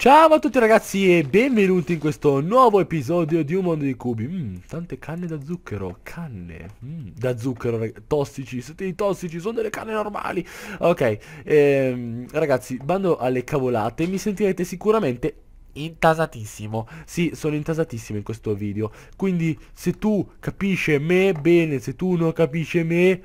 Ciao a tutti ragazzi e benvenuti in questo nuovo episodio di Un Mondo di Cubi mm, Tante canne da zucchero, canne mm, da zucchero, tossici, siete i tossici, sono delle canne normali Ok, ehm, ragazzi, bando alle cavolate, mi sentirete sicuramente intasatissimo Sì, sono intasatissimo in questo video Quindi se tu capisci me, bene, se tu non capisci me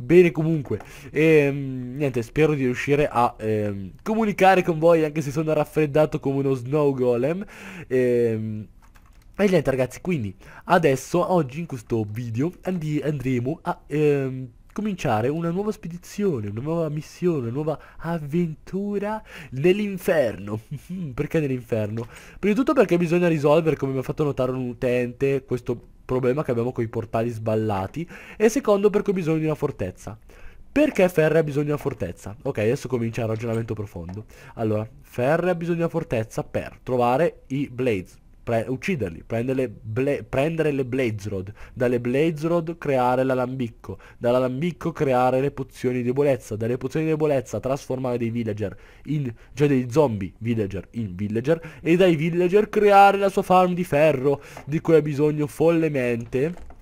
bene comunque e ehm, niente spero di riuscire a eh, comunicare con voi anche se sono raffreddato come uno snow golem e, ehm, e niente ragazzi quindi adesso oggi in questo video and andremo a eh, cominciare una nuova spedizione, una nuova missione, una nuova avventura nell'inferno. perché nell'inferno? Prima di tutto perché bisogna risolvere, come mi ha fatto notare un utente, questo problema che abbiamo con i portali sballati e secondo perché ho bisogno di una fortezza. Perché Ferre ha bisogno di una fortezza? Ok, adesso comincia il ragionamento profondo. Allora, Ferre ha bisogno di una fortezza per trovare i Blades, pre- ucciderli, prendere, ble- prendere le Blazerod, dalle Blazerod creare l'alambicco, dall'alambicco creare le pozioni di debolezza, dalle pozioni di debolezza trasformare dei villager in, cioè dei zombie villager in villager e dai villager creare la sua farm di ferro di cui ha bisogno follemente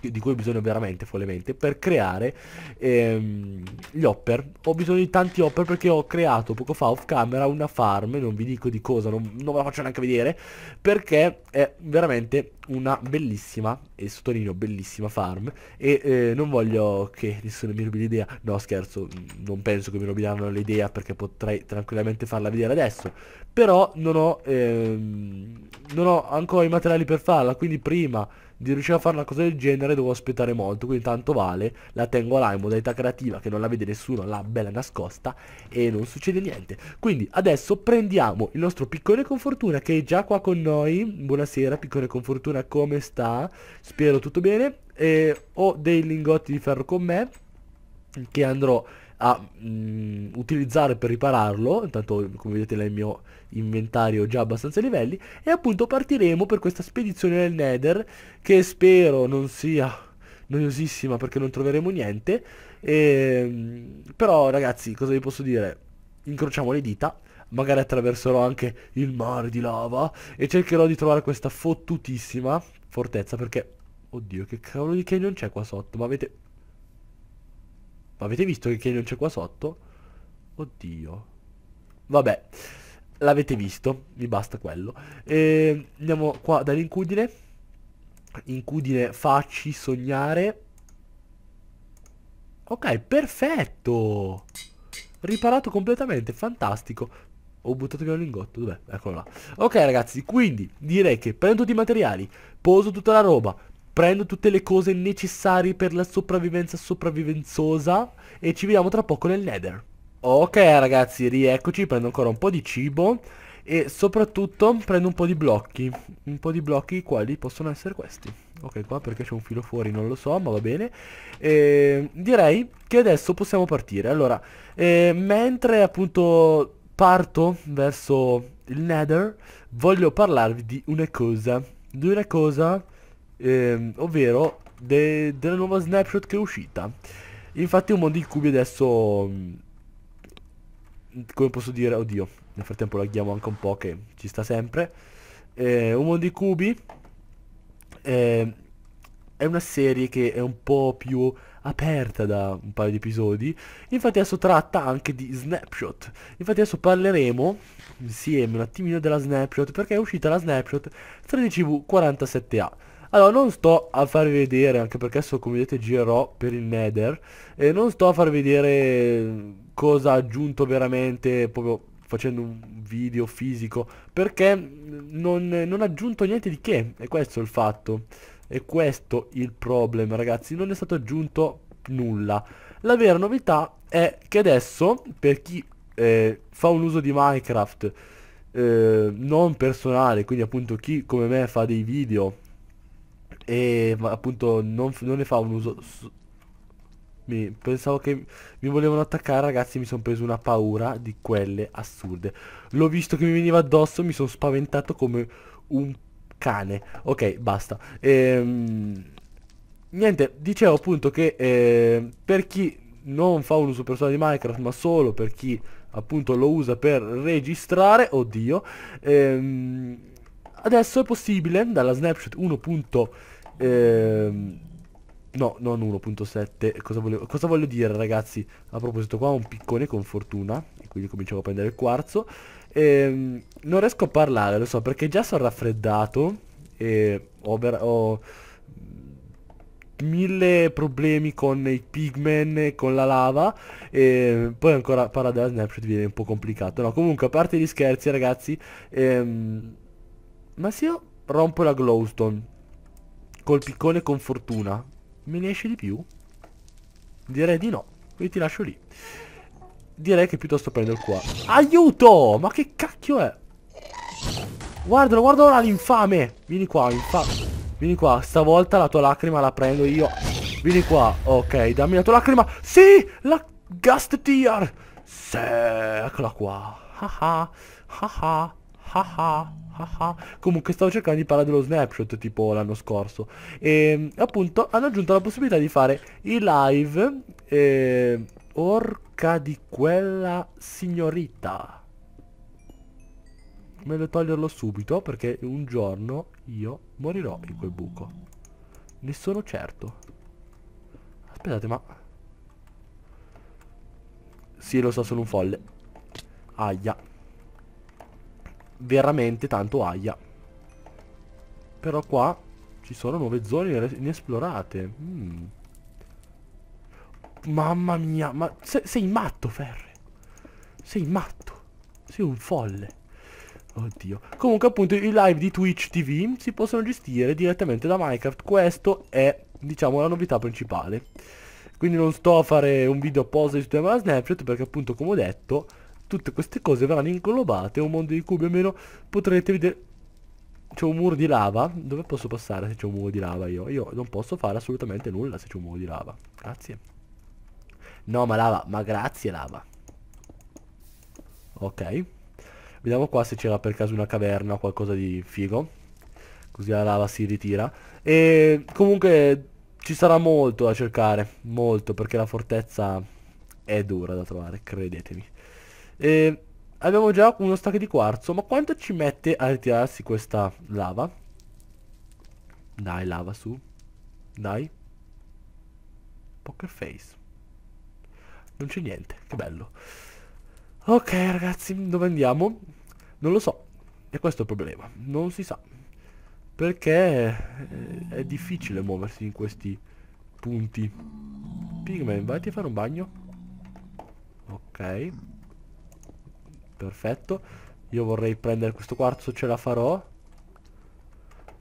di cui ho bisogno veramente follemente, per creare ehm, gli hopper. Ho bisogno di tanti hopper perché ho creato poco fa off camera una farm, non vi dico di cosa, non, non ve la faccio neanche vedere, perché è veramente una bellissima, e sottolineo bellissima farm, e eh, non voglio che nessuno mi rubi l'idea, no scherzo, non penso che mi rubiranno l'idea perché potrei tranquillamente farla vedere adesso, però non ho, ehm, non ho ancora i materiali per farla, quindi prima di riuscire a fare una cosa del genere devo aspettare molto, quindi tanto vale, la tengo là in modalità creativa che non la vede nessuno, la bella nascosta e non succede niente. Quindi adesso prendiamo il nostro piccone con fortuna che è già qua con noi, buonasera piccone con fortuna come sta? Spero tutto bene, e ho dei lingotti di ferro con me che andrò a mh, utilizzare per ripararlo, intanto come vedete nel mio inventario già abbastanza livelli, e appunto partiremo per questa spedizione nel Nether, che spero non sia noiosissima perché non troveremo niente, e, ehm, però ragazzi cosa vi posso dire? Incrociamo le dita, magari attraverserò anche il mare di lava e cercherò di trovare questa fottutissima fortezza perché... Oddio, che cavolo di canyon c'è qua sotto? Ma avete ma avete visto che non c'è qua sotto? Oddio. Vabbè. L'avete visto. mi basta quello. E ehm, andiamo qua dall'incudine. Incudine facci sognare. Ok, perfetto. Riparato completamente, fantastico. Ho buttato via un lingotto, dov'è? Eccolo là. Ok ragazzi, quindi direi che prendo tutti i materiali, poso tutta la roba, prendo tutte le cose necessarie per la sopravvivenza sopravvivenzosa e ci vediamo tra poco nel nether. Ok ragazzi, rieccoci, prendo ancora un po' di cibo e soprattutto prendo un po' di blocchi, un po' di blocchi quali possono essere questi. Ok, qua perché c'è un filo fuori non lo so, ma va bene. E, ehm, direi che adesso possiamo partire. Allora, e, ehm, mentre appunto parto verso il nether, voglio parlarvi di una cosa. Di una cosa ehm, ovvero de della nuova snapshot che è uscita. Infatti un mondo in cubi adesso, mm, come posso dire, oddio, nel frattempo laghiamo anche un po' che ci sta sempre, eh, un mondo in cubi eh, è una serie che è un po' più aperta da un paio di episodi. Infatti adesso tratta anche di snapshot. Infatti adesso parleremo insieme un attimino della snapshot perché è uscita la snapshot 13V47A. Allora non sto a farvi vedere Anche perché adesso come vedete girerò per il nether E non sto a farvi vedere Cosa ha aggiunto veramente Proprio facendo un video fisico Perché non, non ha aggiunto niente di che E questo è il fatto E questo il problema ragazzi Non è stato aggiunto nulla La vera novità è che adesso Per chi eh, fa un uso di Minecraft eh, non personale, quindi appunto chi come me fa dei video e appunto non, non ne fa un uso mi, pensavo che mi volevano attaccare ragazzi mi sono preso una paura di quelle assurde l'ho visto che mi veniva addosso mi sono spaventato come un cane ok basta ehm, niente dicevo appunto che eh, per chi non fa un uso personale di minecraft ma solo per chi appunto lo usa per registrare oddio ehm, adesso è possibile dalla snapshot 1. Ehm... No, non 1.7 cosa, cosa voglio dire ragazzi? A proposito qua ho un piccone con fortuna quindi cominciamo a prendere il quarzo ehm, Non riesco a parlare, lo so Perché già sono raffreddato E ho, ho mille problemi con i pigmen, con la lava e poi ancora parlare della snapshot viene un po' complicato. No, comunque a parte gli scherzi ragazzi, ehm, ma se io rompo la glowstone col piccone con fortuna me ne esce di più? Direi di no, quindi ti lascio lì. Direi che piuttosto prendo il qua. Aiuto! Ma che cacchio è? Guardalo, guardalo là l'infame! Vieni qua, infame. Vieni qua, stavolta la tua lacrima la prendo io. Vieni qua, ok, dammi la tua lacrima. Sì, la Gast Tear! Sì, eccola qua. Ah ah, ah ah ah comunque stavo cercando di parlare dello snapshot tipo l'anno scorso e ehm, appunto hanno aggiunto la possibilità di fare i live eh, orca di quella signorita meglio toglierlo subito perché un giorno io morirò in quel buco ne sono certo aspettate ma sì lo so sono un folle aia veramente tanto aia. Però qua ci sono nuove zone inesplorate. Mm. Mamma mia, ma sei, sei matto, Ferre. Sei matto. Sei un folle. Oddio. Comunque appunto i live di Twitch TV si possono gestire direttamente da Minecraft. Questo è, diciamo, la novità principale. Quindi non sto a fare un video apposta sul tema Snapchat perché appunto come ho detto tutte queste cose verranno inglobate, un mondo di cubi o meno, potrete vedere... C'è un muro di lava, dove posso passare se c'è un muro di lava io? Io non posso fare assolutamente nulla se c'è un muro di lava, grazie. No ma lava, ma grazie lava. Ok. Vediamo qua se c'era per caso una caverna o qualcosa di figo. Così la lava si ritira. E comunque ci sarà molto da cercare, molto, perché la fortezza è dura da trovare, credetemi. E abbiamo già uno stack di quarzo, ma quanto ci mette a ritirarsi questa lava? Dai, lava su. Dai. Poker face. Non c'è niente, che bello. Ok ragazzi, dove andiamo? Non lo so. E questo è il problema. Non si sa. Perché eh, è difficile muoversi in questi punti. Pigman, vai a fare un bagno. Ok. Perfetto. Io vorrei prendere questo quarzo, ce la farò.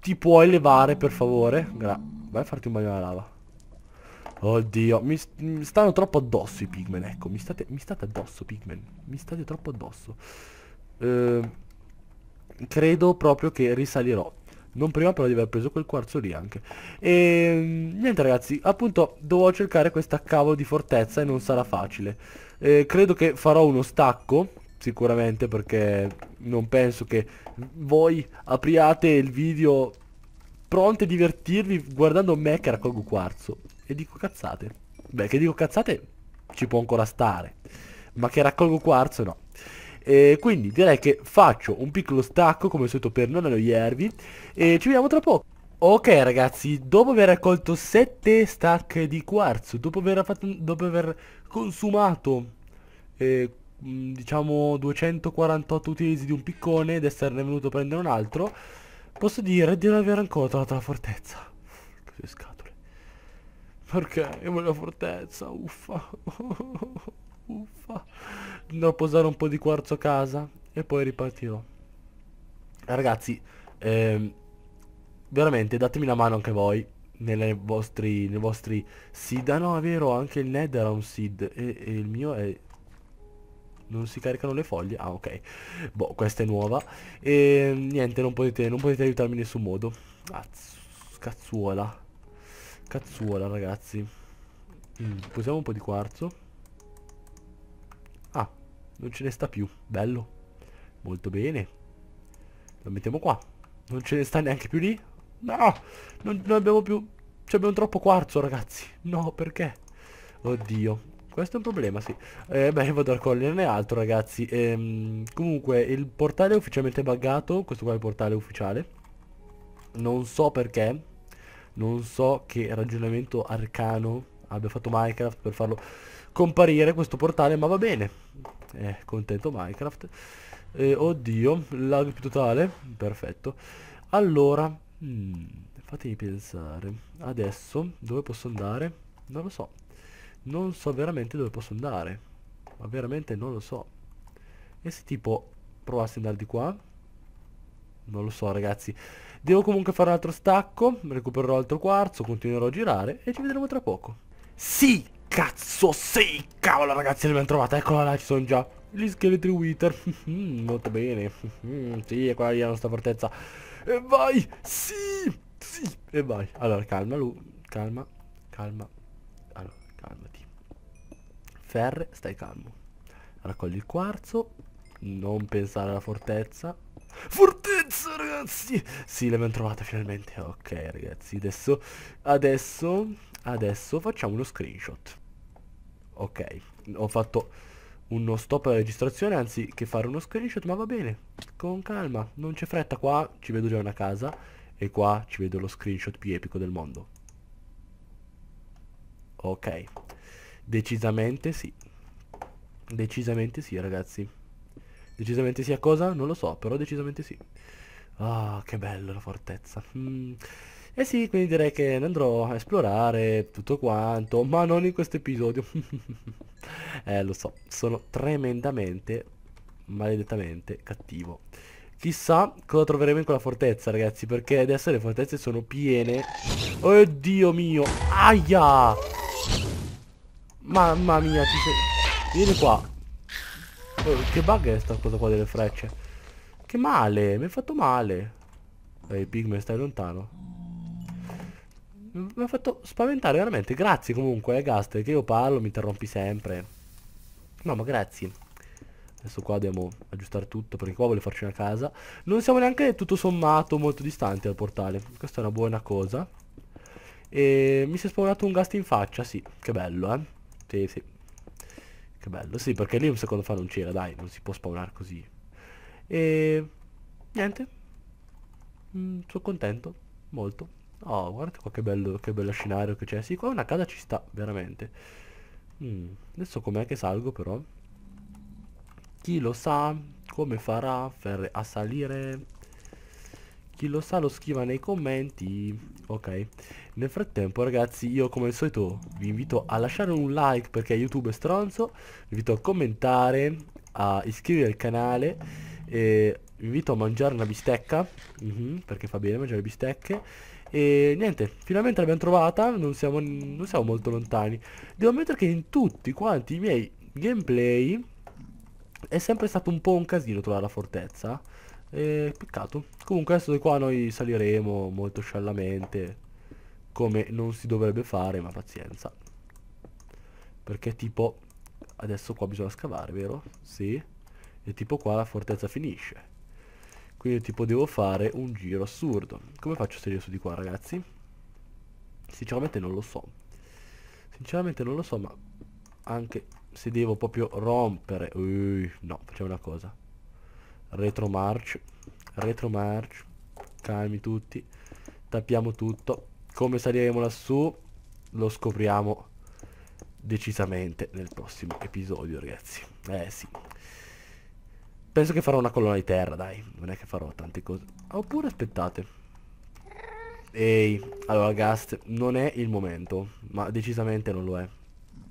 Ti puoi levare, per favore? Gra Vai a farti un bagno alla lava. Oddio, mi, st mi, stanno troppo addosso i pigmen, ecco, mi state, mi state addosso pigmen, mi state troppo addosso. Eh, credo proprio che risalirò. Non prima però di aver preso quel quarzo lì anche. E ehm, niente ragazzi, appunto dovevo cercare questa cavolo di fortezza e non sarà facile. Eh, credo che farò uno stacco sicuramente perché non penso che voi apriate il video pronti a divertirvi guardando me che raccolgo quarzo. E dico cazzate. Beh, che dico cazzate ci può ancora stare, ma che raccolgo quarzo no. E quindi direi che faccio un piccolo stacco come al solito per non annoiarvi e ci vediamo tra poco. Ok ragazzi, dopo aver raccolto 7 stack di quarzo, dopo aver, fatto, dopo aver consumato eh, Mm, diciamo 248 utilizzi di un piccone ed esserne venuto a prendere un altro posso dire di non aver ancora trovato la fortezza che scatole perché io voglio la fortezza uffa uffa andrò a posare un po' di quarzo a casa e poi ripartirò eh, ragazzi ehm, veramente datemi una mano anche voi nelle vostri, nei vostri seed ah no è vero anche il nether ha un seed e, e il mio è non si caricano le foglie ah ok boh questa è nuova e niente non potete, non potete aiutarmi in nessun modo cazzuola cazzuola ragazzi mm, usiamo un po' di quarzo ah non ce ne sta più bello molto bene lo mettiamo qua non ce ne sta neanche più lì no non, non abbiamo più cioè abbiamo troppo quarzo ragazzi no perché oddio questo è un problema, sì. Eh, beh, vado a raccoglierne altro, ragazzi. Ehm, comunque, il portale è ufficialmente buggato. Questo qua è il portale ufficiale. Non so perché. Non so che ragionamento arcano abbia fatto Minecraft per farlo comparire questo portale, ma va bene. Eh, contento Minecraft. Eh, oddio, lag più totale. Perfetto. Allora, hmm, fatemi pensare. Adesso, dove posso andare? Non lo so non so veramente dove posso andare ma veramente non lo so e se tipo provassi ad andare di qua non lo so ragazzi devo comunque fare un altro stacco recupererò altro quarzo continuerò a girare e ci vedremo tra poco sì cazzo sì cavolo ragazzi l'abbiamo trovata eccola là ci sono già gli scheletri wither mm, molto bene mm, sì è quella lì la nostra fortezza e vai sì sì e vai allora calma lui calma calma calmati. Ferre, stai calmo. Raccogli il quarzo. Non pensare alla fortezza. Fortezza, ragazzi! Sì, l'abbiamo trovata finalmente. Ok, ragazzi, adesso... Adesso... Adesso facciamo uno screenshot. Ok, ho fatto uno stop alla registrazione anziché fare uno screenshot, ma va bene, con calma, non c'è fretta, qua ci vedo già una casa e qua ci vedo lo screenshot più epico del mondo. Ok. Decisamente sì. Decisamente sì, ragazzi. Decisamente sì a cosa? Non lo so, però decisamente sì. Ah, oh, che bello la fortezza. Mm. eh sì, quindi direi che andrò a esplorare tutto quanto, ma non in questo episodio. eh, lo so, sono tremendamente, maledettamente cattivo. Chissà cosa troveremo in quella fortezza, ragazzi, perché adesso le fortezze sono piene. Oddio mio, aia! Mamma mia, ci sei... Vieni qua. Oh, che bug è sta cosa qua delle frecce? Che male, mi hai fatto male. Ehi, Pigme, stai lontano. Mi ha fatto spaventare veramente. Grazie comunque, eh, Gaster, che io parlo, mi interrompi sempre. No, ma grazie. Adesso qua dobbiamo aggiustare tutto perché qua voglio farci una casa. Non siamo neanche tutto sommato molto distanti dal portale. Questa è una buona cosa. E mi si è spawnato un gast in faccia, sì. Che bello, eh. Sì, sì. Che bello, sì, perché lì un secondo fa non c'era, dai, non si può spawnare così. E... Niente. Mm, sono contento, molto. Oh, guardate qua che bello, che bello scenario che c'è. Sì, qua una casa ci sta, veramente. Mm, adesso com'è che salgo però? Chi lo sa come farà per a salire chi lo sa lo scriva nei commenti. Ok. Nel frattempo ragazzi io come al solito vi invito a lasciare un like perché YouTube è stronzo. Vi invito a commentare, a iscrivervi al canale. E vi invito a mangiare una bistecca. Uh mhm, -huh, perché fa bene mangiare bistecche. E niente, finalmente l'abbiamo trovata, non siamo, non siamo molto lontani. Devo ammettere che in tutti quanti i miei gameplay è sempre stato un po' un casino trovare la fortezza. E peccato. Comunque adesso di qua noi saliremo molto sciallamente, come non si dovrebbe fare, ma pazienza. Perché tipo, adesso qua bisogna scavare, vero? Sì. E tipo qua la fortezza finisce. Quindi tipo devo fare un giro assurdo. Come faccio a salire su di qua, ragazzi? Sinceramente non lo so. Sinceramente non lo so, ma anche se devo proprio rompere... Uh, no, facciamo una cosa retromarch retromarch calmi tutti tappiamo tutto come saliremo lassù lo scopriamo decisamente nel prossimo episodio ragazzi eh sì penso che farò una colonna di terra dai non è che farò tante cose ah, oppure aspettate ehi allora Gast non è il momento ma decisamente non lo è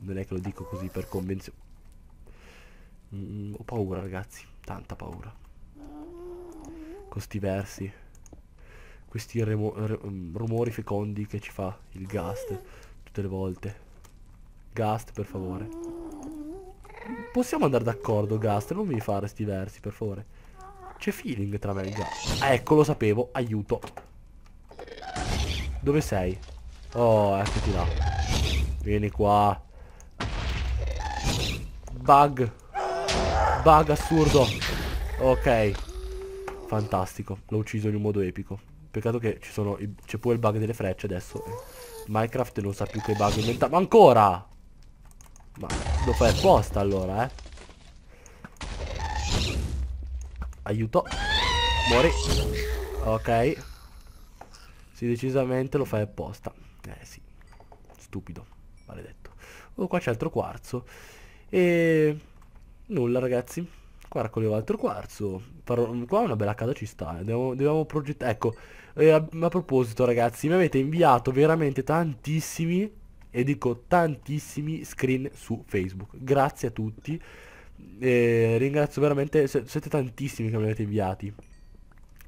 non è che lo dico così per convenzione mm, ho paura ragazzi tanta paura con sti versi questi mm, rumori fecondi che ci fa il gast tutte le volte gast per favore possiamo andare d'accordo gast non mi fare sti versi per favore c'è feeling tra me e il gast ah, ecco lo sapevo aiuto dove sei? oh eccoti là vieni qua bug bug assurdo ok Fantastico, l'ho ucciso in un modo epico. Peccato che ci sono. c'è pure il bug delle frecce adesso. Eh. Minecraft non sa più che bug inventare. Ma ancora! Ma lo fai apposta allora, eh? Aiuto. Muori. Ok. Sì, decisamente lo fai apposta. Eh sì. Stupido. Maledetto. Oh, qua c'è altro quarzo. E... Nulla, ragazzi. Qua con altro quarzo. Farò, qua una bella casa ci sta. Eh. Dobbiamo, dobbiamo progettare. Ecco, eh, a, a, proposito ragazzi, mi avete inviato veramente tantissimi, e dico tantissimi screen su Facebook. Grazie a tutti. Eh, ringrazio veramente, siete tantissimi che mi avete inviati.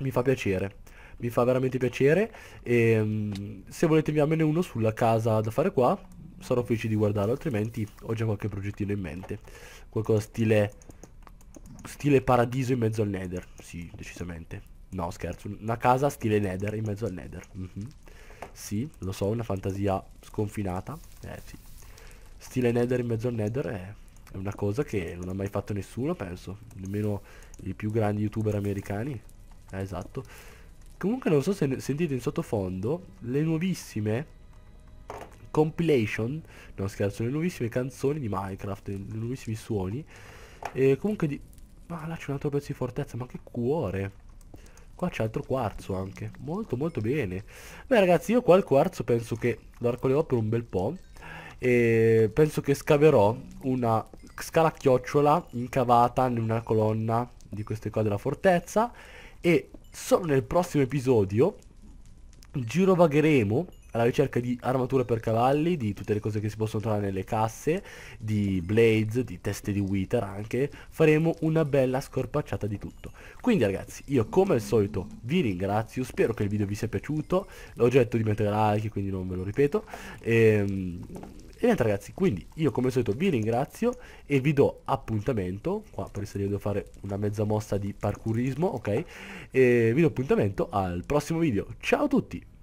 Mi fa piacere. Mi fa veramente piacere. E, mm, se volete inviarmene uno sulla casa da fare qua, sarò felice di guardarlo, altrimenti ho già qualche progettino in mente. Qualcosa stile stile paradiso in mezzo al nether. Sì, decisamente. No, scherzo. Una casa stile nether in mezzo al nether. Mm -hmm. Sì, lo so, una fantasia sconfinata. Eh sì. Stile nether in mezzo al nether è, è una cosa che non ha mai fatto nessuno, penso. Nemmeno i più grandi youtuber americani. Eh, esatto. Comunque non so se sentite in sottofondo le nuovissime compilation, non scherzo, le nuovissime canzoni di Minecraft, i nuovissimi suoni. E comunque di, ma là c'è un altro pezzo di fortezza, ma che cuore. Qua c'è altro quarzo anche. Molto molto bene. Beh ragazzi, io qua il quarzo penso che lo arcolerò per un bel po'. E penso che scaverò una scala chiocciola incavata in una colonna di queste qua della fortezza. E solo nel prossimo episodio girovagheremo alla ricerca di armature per cavalli, di tutte le cose che si possono trovare nelle casse, di blades, di teste di wither anche, faremo una bella scorpacciata di tutto. Quindi ragazzi, io come al solito vi ringrazio, spero che il video vi sia piaciuto, l'ho già detto di mettere like, quindi non ve lo ripeto. E, ehm, e niente ragazzi, quindi io come al solito vi ringrazio e vi do appuntamento, qua per essere io devo fare una mezza mossa di parkourismo, ok? E vi do appuntamento al prossimo video. Ciao a tutti!